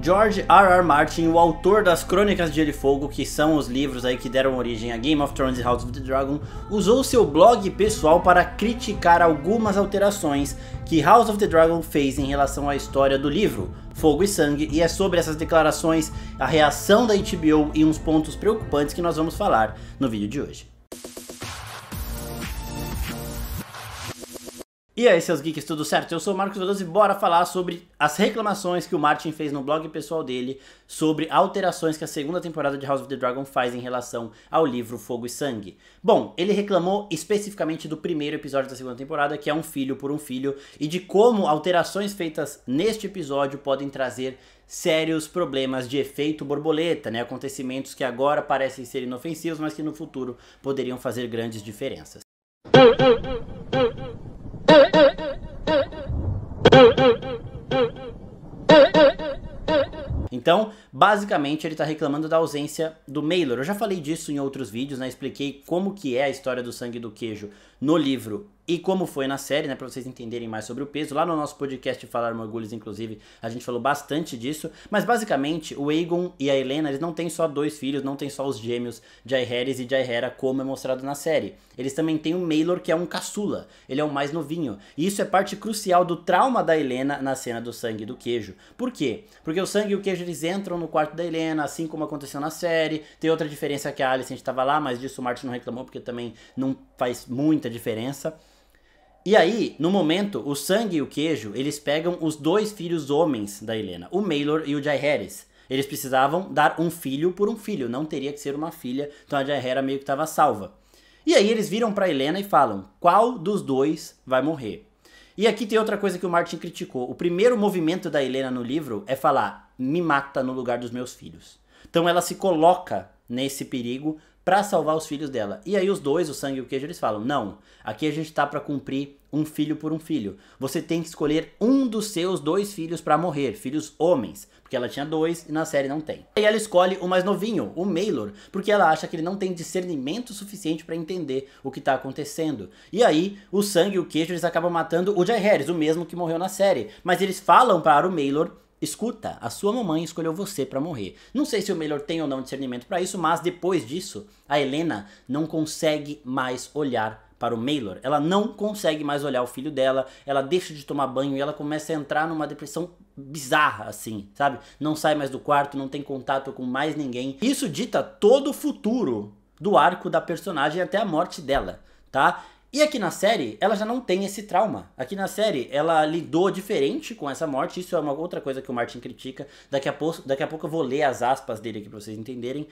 George R. R. Martin, o autor das Crônicas de Gelo e Fogo, que são os livros aí que deram origem a Game of Thrones e House of the Dragon, usou seu blog pessoal para criticar algumas alterações que House of the Dragon fez em relação à história do livro, Fogo e Sangue, e é sobre essas declarações, a reação da HBO e uns pontos preocupantes que nós vamos falar no vídeo de hoje. E aí, seus geeks, tudo certo? Eu sou o Marcos Veloso e bora falar sobre as reclamações que o Martin fez no blog pessoal dele sobre alterações que a segunda temporada de House of the Dragon faz em relação ao livro Fogo e Sangue. Bom, ele reclamou especificamente do primeiro episódio da segunda temporada, que é Um Filho por um Filho, e de como alterações feitas neste episódio podem trazer sérios problemas de efeito borboleta, né? Acontecimentos que agora parecem ser inofensivos, mas que no futuro poderiam fazer grandes diferenças. Então, basicamente, ele está reclamando da ausência do Mailer. Eu já falei disso em outros vídeos, né? Expliquei como que é a história do sangue do queijo no livro e como foi na série, né, para vocês entenderem mais sobre o peso, lá no nosso podcast Falar Morgulhos, inclusive, a gente falou bastante disso, mas basicamente o Aegon e a Helena, eles não têm só dois filhos, não têm só os gêmeos Jaehaerys e Jairera, como é mostrado na série. Eles também têm o Maelor, que é um caçula, ele é o mais novinho. E isso é parte crucial do trauma da Helena na cena do sangue e do queijo. Por quê? Porque o sangue e o queijo eles entram no quarto da Helena, assim como aconteceu na série. Tem outra diferença que a Alice a gente tava lá, mas disso o Martin não reclamou porque também não faz muita diferença. E aí, no momento, o sangue e o queijo, eles pegam os dois filhos homens da Helena, o Maylor e o Jai Harris. Eles precisavam dar um filho por um filho, não teria que ser uma filha, então a Jai meio que estava salva. E aí eles viram para Helena e falam: "Qual dos dois vai morrer?" E aqui tem outra coisa que o Martin criticou. O primeiro movimento da Helena no livro é falar: "Me mata no lugar dos meus filhos". Então ela se coloca nesse perigo para salvar os filhos dela. E aí os dois, o sangue e o queijo, eles falam: "Não, aqui a gente tá para cumprir um filho por um filho. Você tem que escolher um dos seus dois filhos para morrer, filhos homens, porque ela tinha dois e na série não tem. E ela escolhe o mais novinho, o Maylor, porque ela acha que ele não tem discernimento suficiente para entender o que tá acontecendo. E aí o sangue e o queijo eles acabam matando o Jay Harris, o mesmo que morreu na série, mas eles falam para o Maylor Escuta, a sua mamãe escolheu você para morrer. Não sei se o Melhor tem ou não discernimento para isso, mas depois disso, a Helena não consegue mais olhar para o Maylor. Ela não consegue mais olhar o filho dela, ela deixa de tomar banho e ela começa a entrar numa depressão bizarra, assim, sabe? Não sai mais do quarto, não tem contato com mais ninguém. Isso dita todo o futuro do arco da personagem até a morte dela, tá? E aqui na série, ela já não tem esse trauma. Aqui na série, ela lidou diferente com essa morte. Isso é uma outra coisa que o Martin critica. Daqui a pouco, daqui a pouco eu vou ler as aspas dele aqui pra vocês entenderem.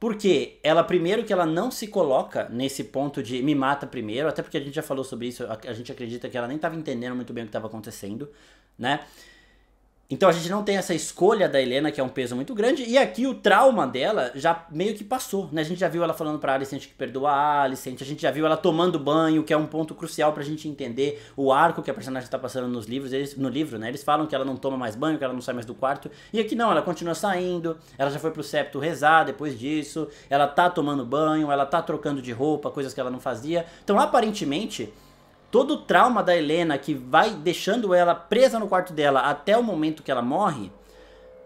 Porque ela, primeiro, que ela não se coloca nesse ponto de me mata primeiro, até porque a gente já falou sobre isso, a, a gente acredita que ela nem estava entendendo muito bem o que estava acontecendo, né? Então a gente não tem essa escolha da Helena, que é um peso muito grande, e aqui o trauma dela já meio que passou, né? A gente já viu ela falando pra Alicent que perdoa a Alicent, a gente já viu ela tomando banho, que é um ponto crucial pra gente entender o arco que a personagem tá passando nos livros, eles, no livro, né? Eles falam que ela não toma mais banho, que ela não sai mais do quarto, e aqui não, ela continua saindo, ela já foi pro septo rezar depois disso, ela tá tomando banho, ela tá trocando de roupa, coisas que ela não fazia. Então aparentemente todo o trauma da Helena que vai deixando ela presa no quarto dela até o momento que ela morre,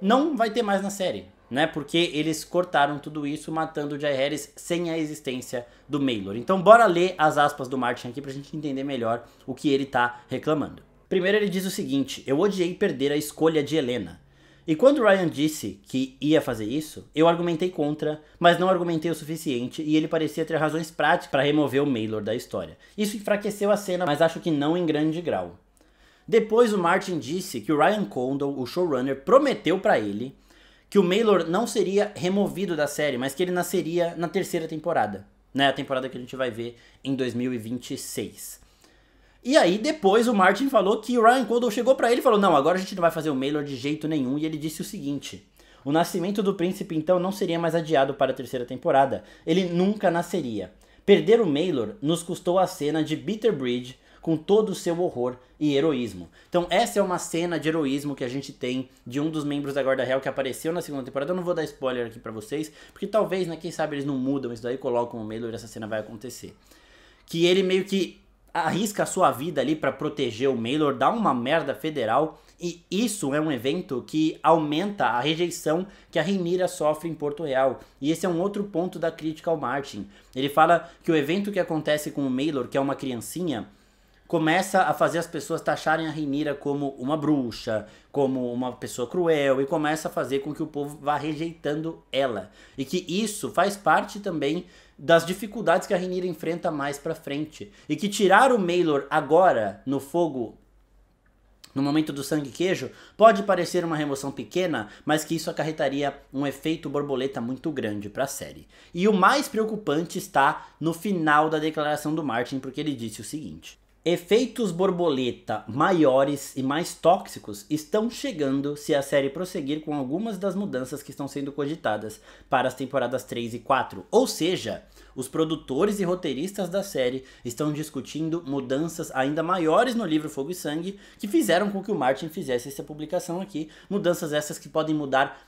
não vai ter mais na série, né? Porque eles cortaram tudo isso matando o Harris sem a existência do Mailor. Então bora ler as aspas do Martin aqui pra gente entender melhor o que ele tá reclamando. Primeiro ele diz o seguinte: "Eu odiei perder a escolha de Helena. E quando Ryan disse que ia fazer isso, eu argumentei contra, mas não argumentei o suficiente e ele parecia ter razões práticas para remover o Maylor da história. Isso enfraqueceu a cena, mas acho que não em grande grau. Depois o Martin disse que o Ryan Condal, o showrunner, prometeu para ele que o Maylor não seria removido da série, mas que ele nasceria na terceira temporada, né, a temporada que a gente vai ver em 2026. E aí depois o Martin falou que o Ryan Goodall chegou para ele e falou: "Não, agora a gente não vai fazer o Maylor de jeito nenhum". E ele disse o seguinte: "O nascimento do príncipe então não seria mais adiado para a terceira temporada. Ele nunca nasceria. Perder o Maylor nos custou a cena de Bitter Bridge com todo o seu horror e heroísmo. Então, essa é uma cena de heroísmo que a gente tem de um dos membros da Guarda Real que apareceu na segunda temporada. Eu não vou dar spoiler aqui para vocês, porque talvez, né, quem sabe eles não mudam isso daí, colocam o Maylor e essa cena vai acontecer. Que ele meio que arrisca a sua vida ali para proteger o Maylor, dá uma merda federal e isso é um evento que aumenta a rejeição que a Reimira sofre em Porto Real. E esse é um outro ponto da crítica ao Martin. Ele fala que o evento que acontece com o Maylor, que é uma criancinha, começa a fazer as pessoas taxarem a Reinira como uma bruxa, como uma pessoa cruel, e começa a fazer com que o povo vá rejeitando ela. E que isso faz parte também das dificuldades que a Renira enfrenta mais para frente. E que tirar o Mailor agora no fogo no momento do sangue queijo pode parecer uma remoção pequena, mas que isso acarretaria um efeito borboleta muito grande para a série. E o mais preocupante está no final da declaração do Martin, porque ele disse o seguinte: Efeitos borboleta maiores e mais tóxicos estão chegando se a série prosseguir com algumas das mudanças que estão sendo cogitadas para as temporadas 3 e 4. Ou seja, os produtores e roteiristas da série estão discutindo mudanças ainda maiores no livro Fogo e Sangue que fizeram com que o Martin fizesse essa publicação aqui. Mudanças essas que podem mudar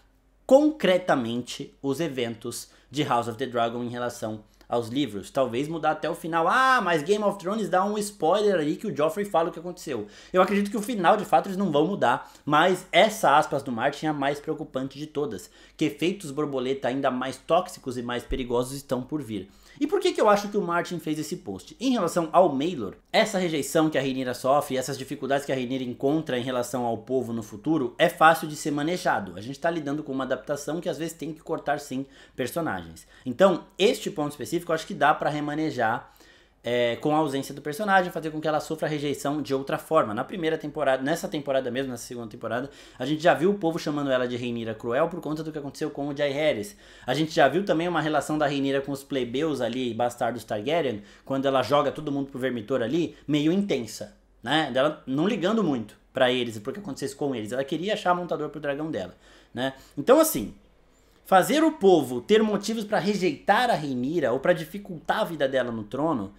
concretamente os eventos de House of the Dragon em relação aos livros. Talvez mudar até o final. Ah, mas Game of Thrones dá um spoiler ali que o Joffrey fala o que aconteceu. Eu acredito que o final, de fato, eles não vão mudar. Mas essa aspas do Martin é a mais preocupante de todas. Que efeitos borboleta ainda mais tóxicos e mais perigosos estão por vir. E por que, que eu acho que o Martin fez esse post? Em relação ao Maylor, essa rejeição que a Rainira sofre, essas dificuldades que a Rainira encontra em relação ao povo no futuro, é fácil de ser manejado. A gente está lidando com uma adaptação que às vezes tem que cortar sim personagens. Então, este ponto específico eu acho que dá para remanejar é, com a ausência do personagem, fazer com que ela sofra rejeição de outra forma. Na primeira temporada, nessa temporada mesmo, nessa segunda temporada, a gente já viu o povo chamando ela de Reinira Cruel por conta do que aconteceu com o Jai Harris. A gente já viu também uma relação da Reinira com os plebeus ali, bastardos Targaryen, quando ela joga todo mundo pro Vermitor ali, meio intensa, né? Dela não ligando muito para eles e porque que acontecesse com eles. Ela queria achar montador pro dragão dela, né? Então assim, fazer o povo ter motivos para rejeitar a Reinira ou para dificultar a vida dela no trono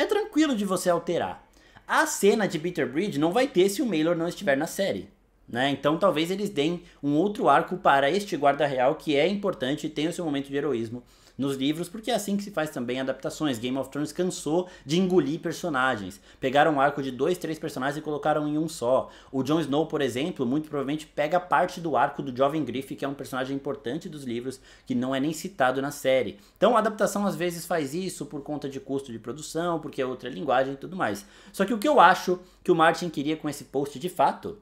é tranquilo de você alterar. A cena de Bitterbridge não vai ter se o Maylor não estiver na série. Né? Então talvez eles deem um outro arco para este guarda real que é importante e tem o seu momento de heroísmo nos livros, porque é assim que se faz também adaptações. Game of Thrones cansou de engolir personagens. Pegaram um arco de dois, três personagens e colocaram em um só. O Jon Snow, por exemplo, muito provavelmente pega parte do arco do Jovem Griff, que é um personagem importante dos livros, que não é nem citado na série. Então a adaptação às vezes faz isso por conta de custo de produção, porque é outra linguagem e tudo mais. Só que o que eu acho que o Martin queria com esse post de fato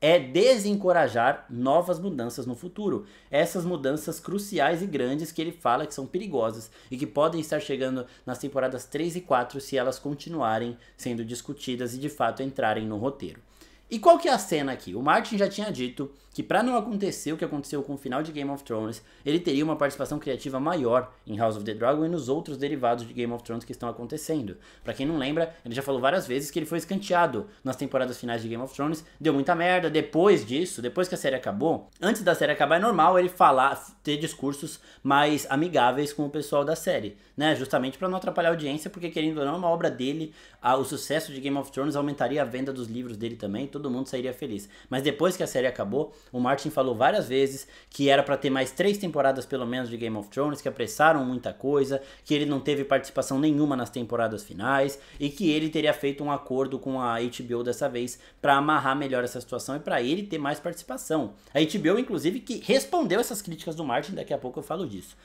é desencorajar novas mudanças no futuro. Essas mudanças cruciais e grandes que ele fala que são perigosas e que podem estar chegando nas temporadas 3 e 4 se elas continuarem sendo discutidas e de fato entrarem no roteiro. E qual que é a cena aqui? O Martin já tinha dito que para não acontecer o que aconteceu com o final de Game of Thrones, ele teria uma participação criativa maior em House of the Dragon e nos outros derivados de Game of Thrones que estão acontecendo. Para quem não lembra, ele já falou várias vezes que ele foi escanteado nas temporadas finais de Game of Thrones, deu muita merda depois disso, depois que a série acabou. Antes da série acabar é normal ele falar, ter discursos mais amigáveis com o pessoal da série, né? Justamente para não atrapalhar a audiência, porque querendo ou não, é uma obra dele, a, o sucesso de Game of Thrones aumentaria a venda dos livros dele também, todo mundo sairia feliz. Mas depois que a série acabou, o Martin falou várias vezes que era para ter mais três temporadas pelo menos de Game of Thrones, que apressaram muita coisa, que ele não teve participação nenhuma nas temporadas finais e que ele teria feito um acordo com a HBO dessa vez para amarrar melhor essa situação e para ele ter mais participação. A HBO inclusive que respondeu essas críticas do Martin, daqui a pouco eu falo disso.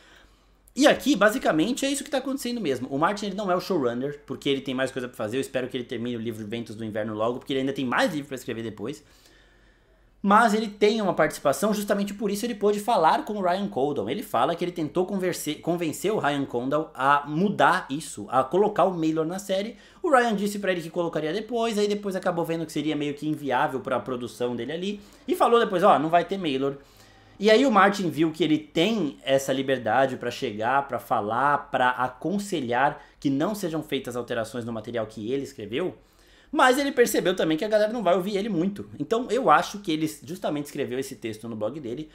E aqui, basicamente, é isso que está acontecendo mesmo. O Martin ele não é o showrunner, porque ele tem mais coisa para fazer. Eu espero que ele termine o livro Ventos do Inverno logo, porque ele ainda tem mais livro para escrever depois mas ele tem uma participação, justamente por isso ele pôde falar com o Ryan Condal. Ele fala que ele tentou converse, convencer o Ryan Condal a mudar isso, a colocar o Maylor na série. O Ryan disse para ele que colocaria depois, aí depois acabou vendo que seria meio que inviável para a produção dele ali e falou depois, ó, oh, não vai ter Maylor. E aí o Martin viu que ele tem essa liberdade para chegar, para falar, para aconselhar que não sejam feitas alterações no material que ele escreveu. Mas ele percebeu também que a galera não vai ouvir ele muito. Então eu acho que ele justamente escreveu esse texto no blog dele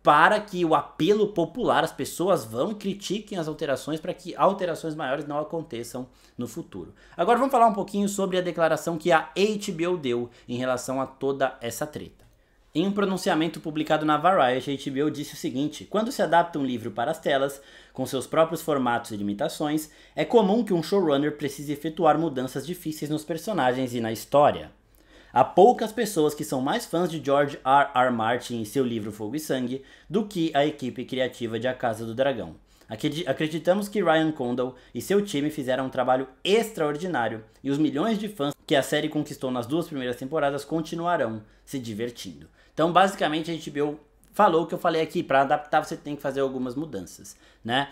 para que o apelo popular, as pessoas vão e critiquem as alterações para que alterações maiores não aconteçam no futuro. Agora vamos falar um pouquinho sobre a declaração que a HBO deu em relação a toda essa treta. Em um pronunciamento publicado na Variety, a HBO disse o seguinte: quando se adapta um livro para as telas, com seus próprios formatos e limitações, é comum que um showrunner precise efetuar mudanças difíceis nos personagens e na história. Há poucas pessoas que são mais fãs de George R. R. Martin e seu livro Fogo e Sangue do que a equipe criativa de A Casa do Dragão. Acreditamos que Ryan Condal e seu time fizeram um trabalho extraordinário e os milhões de fãs que a série conquistou nas duas primeiras temporadas continuarão se divertindo. Então, basicamente, a HBO falou o que eu falei aqui. Para adaptar, você tem que fazer algumas mudanças, né?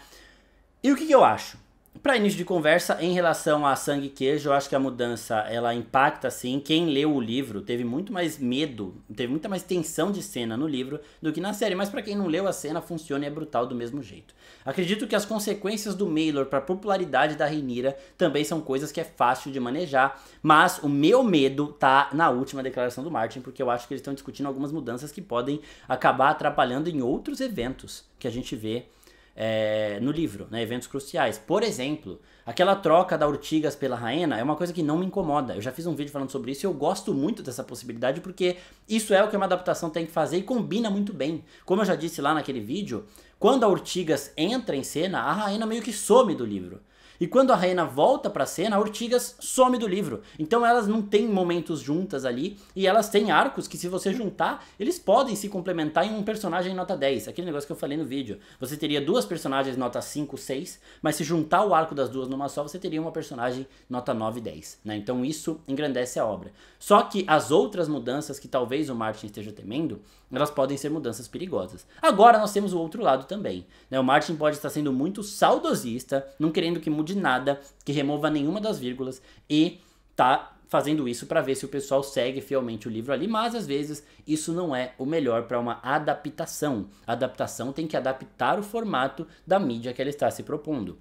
E o que, que eu acho? Para início de conversa, em relação a Sangue e Queijo, eu acho que a mudança ela impacta sim. Quem leu o livro teve muito mais medo, teve muita mais tensão de cena no livro do que na série, mas para quem não leu a cena funciona e é brutal do mesmo jeito. Acredito que as consequências do Mailor para a popularidade da Rhaenyra também são coisas que é fácil de manejar, mas o meu medo tá na última declaração do Martin, porque eu acho que eles estão discutindo algumas mudanças que podem acabar atrapalhando em outros eventos que a gente vê é, no livro, né? Eventos cruciais. Por exemplo, aquela troca da Urtigas pela Raena é uma coisa que não me incomoda. Eu já fiz um vídeo falando sobre isso e eu gosto muito dessa possibilidade porque isso é o que uma adaptação tem que fazer e combina muito bem. Como eu já disse lá naquele vídeo, quando a Urtigas entra em cena, a Raena meio que some do livro. E quando a Rainha volta pra cena, a Ortigas some do livro. Então elas não têm momentos juntas ali, e elas têm arcos que se você juntar, eles podem se complementar em um personagem nota 10. Aquele negócio que eu falei no vídeo. Você teria duas personagens nota 5, 6, mas se juntar o arco das duas numa só, você teria uma personagem nota 9, 10. Né? Então isso engrandece a obra. Só que as outras mudanças que talvez o Martin esteja temendo elas podem ser mudanças perigosas. Agora nós temos o outro lado também. Né? O Martin pode estar sendo muito saudosista, não querendo que mude nada, que remova nenhuma das vírgulas e tá fazendo isso para ver se o pessoal segue fielmente o livro ali, mas às vezes isso não é o melhor para uma adaptação. A adaptação tem que adaptar o formato da mídia que ela está se propondo.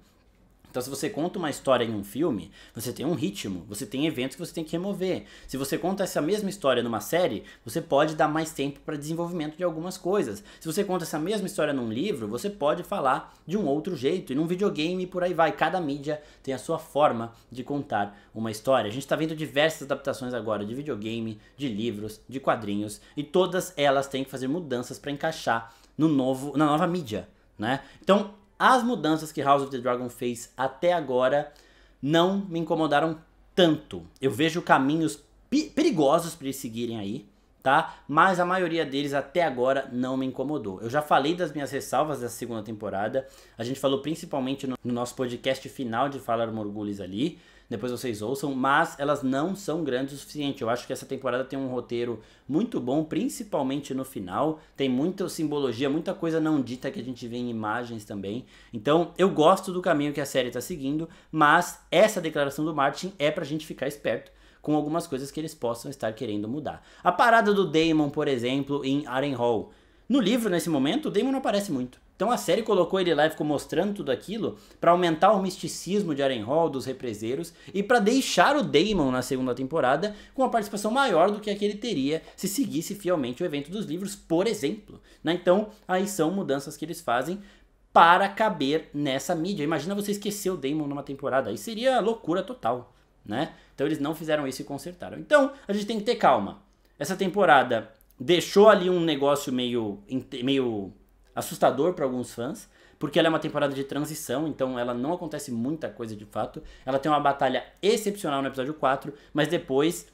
Então, se você conta uma história em um filme, você tem um ritmo, você tem eventos que você tem que remover. Se você conta essa mesma história numa série, você pode dar mais tempo para desenvolvimento de algumas coisas. Se você conta essa mesma história num livro, você pode falar de um outro jeito. E num videogame, por aí vai. Cada mídia tem a sua forma de contar uma história. A gente está vendo diversas adaptações agora de videogame, de livros, de quadrinhos, e todas elas têm que fazer mudanças para encaixar no novo, na nova mídia. Né? Então, as mudanças que House of the Dragon fez até agora não me incomodaram tanto. Eu vejo caminhos perigosos para eles seguirem aí, tá? Mas a maioria deles até agora não me incomodou. Eu já falei das minhas ressalvas da segunda temporada. A gente falou principalmente no, no nosso podcast final de Falar Morgulis ali depois vocês ouçam, mas elas não são grandes o suficiente. Eu acho que essa temporada tem um roteiro muito bom, principalmente no final. Tem muita simbologia, muita coisa não dita que a gente vê em imagens também. Então, eu gosto do caminho que a série está seguindo, mas essa declaração do Martin é pra gente ficar esperto com algumas coisas que eles possam estar querendo mudar. A parada do Damon, por exemplo, em Aren Hall. No livro, nesse momento, o Damon não aparece muito. Então a série colocou ele lá e ficou mostrando tudo aquilo para aumentar o misticismo de Hall dos represeiros e para deixar o Daemon na segunda temporada com uma participação maior do que a que ele teria se seguisse fielmente o evento dos livros, por exemplo. Né? Então aí são mudanças que eles fazem para caber nessa mídia. Imagina você esquecer o Daemon numa temporada, aí seria loucura total, né? Então eles não fizeram isso e consertaram. Então a gente tem que ter calma. Essa temporada deixou ali um negócio meio meio assustador para alguns fãs, porque ela é uma temporada de transição, então ela não acontece muita coisa de fato. Ela tem uma batalha excepcional no episódio 4, mas depois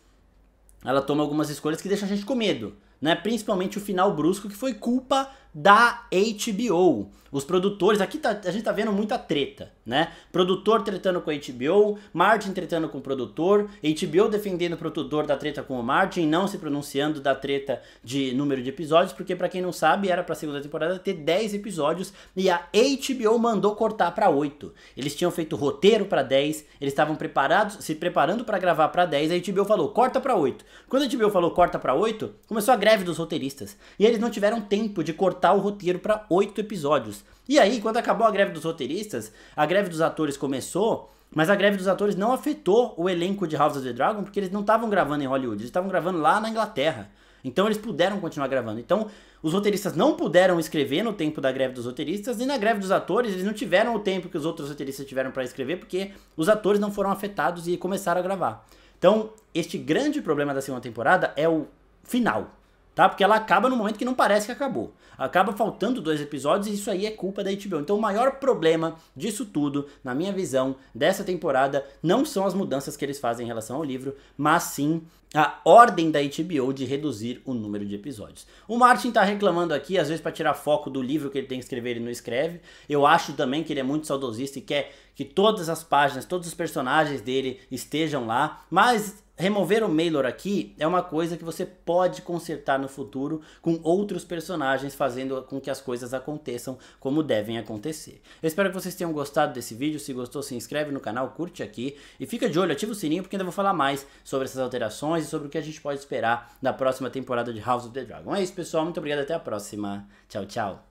ela toma algumas escolhas que deixam a gente com medo, né? Principalmente o final brusco que foi culpa da HBO. Os produtores, aqui tá, a gente tá vendo muita treta, né? Produtor tretando com a HBO, Martin tretando com o produtor, HBO defendendo o produtor da treta com o Martin, não se pronunciando da treta de número de episódios, porque para quem não sabe, era pra segunda temporada ter 10 episódios e a HBO mandou cortar para 8. Eles tinham feito roteiro para 10, eles estavam preparados, se preparando para gravar para 10, a HBO falou: "Corta para 8". Quando a HBO falou: "Corta para 8", começou a greve dos roteiristas. E eles não tiveram tempo de cortar cortar o roteiro para oito episódios. E aí, quando acabou a greve dos roteiristas, a greve dos atores começou, mas a greve dos atores não afetou o elenco de House of the Dragon, porque eles não estavam gravando em Hollywood, eles estavam gravando lá na Inglaterra. Então eles puderam continuar gravando. Então, os roteiristas não puderam escrever no tempo da greve dos roteiristas, e na greve dos atores, eles não tiveram o tempo que os outros roteiristas tiveram para escrever, porque os atores não foram afetados e começaram a gravar. Então, este grande problema da segunda temporada é o final tá? Porque ela acaba no momento que não parece que acabou. Acaba faltando dois episódios e isso aí é culpa da HBO. Então o maior problema disso tudo, na minha visão, dessa temporada, não são as mudanças que eles fazem em relação ao livro, mas sim a ordem da HBO de reduzir o número de episódios. O Martin tá reclamando aqui, às vezes para tirar foco do livro que ele tem que escrever, e não escreve. Eu acho também que ele é muito saudosista e quer que todas as páginas, todos os personagens dele estejam lá, mas remover o Mailor aqui é uma coisa que você pode consertar no futuro com outros personagens fazendo com que as coisas aconteçam como devem acontecer. Eu espero que vocês tenham gostado desse vídeo, se gostou se inscreve no canal, curte aqui e fica de olho, ativa o sininho porque ainda vou falar mais sobre essas alterações e sobre o que a gente pode esperar na próxima temporada de House of the Dragon. É isso pessoal, muito obrigado, até a próxima, tchau tchau.